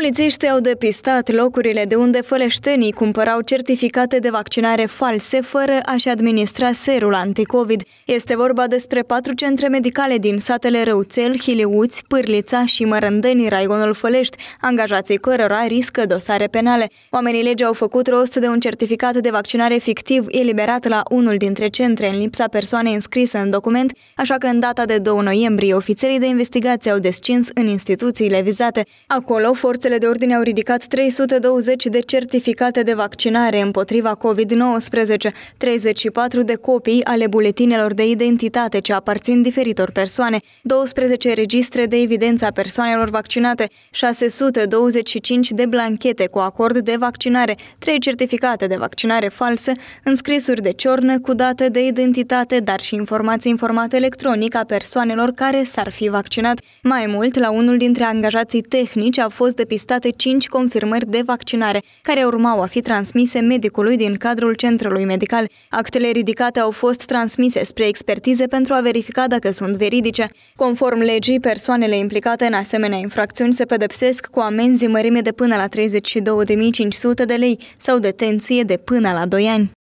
Polițiștii au depistat locurile de unde făleștenii cumpărau certificate de vaccinare false fără a-și administra serul anticovid. Este vorba despre patru centre medicale din satele Răuțel, Hiliuți, Pârlița și Mărândeni, Raigonul Fălești, angajații cărora riscă dosare penale. Oamenii legii au făcut rost de un certificat de vaccinare fictiv eliberat la unul dintre centre în lipsa persoanei înscrise în document, așa că în data de 2 noiembrie ofițerii de investigație au descins în instituțiile vizate. Acolo, forțe Forțele de ordine au ridicat 320 de certificate de vaccinare împotriva COVID-19, 34 de copii ale buletinelor de identitate ce aparțin diferitor persoane, 12 registre de evidență a persoanelor vaccinate, 625 de blanchete cu acord de vaccinare, 3 certificate de vaccinare false, înscrisuri de ciornă cu date de identitate, dar și informații în format electronic a persoanelor care s-ar fi vaccinat. Mai mult, la unul dintre angajații tehnici a fost de depistate 5 confirmări de vaccinare, care urmau a fi transmise medicului din cadrul centrului medical. Actele ridicate au fost transmise spre expertize pentru a verifica dacă sunt veridice. Conform legii, persoanele implicate în asemenea infracțiuni se pedepsesc cu amenzi mărime de până la 32.500 de lei sau detenție de până la 2 ani.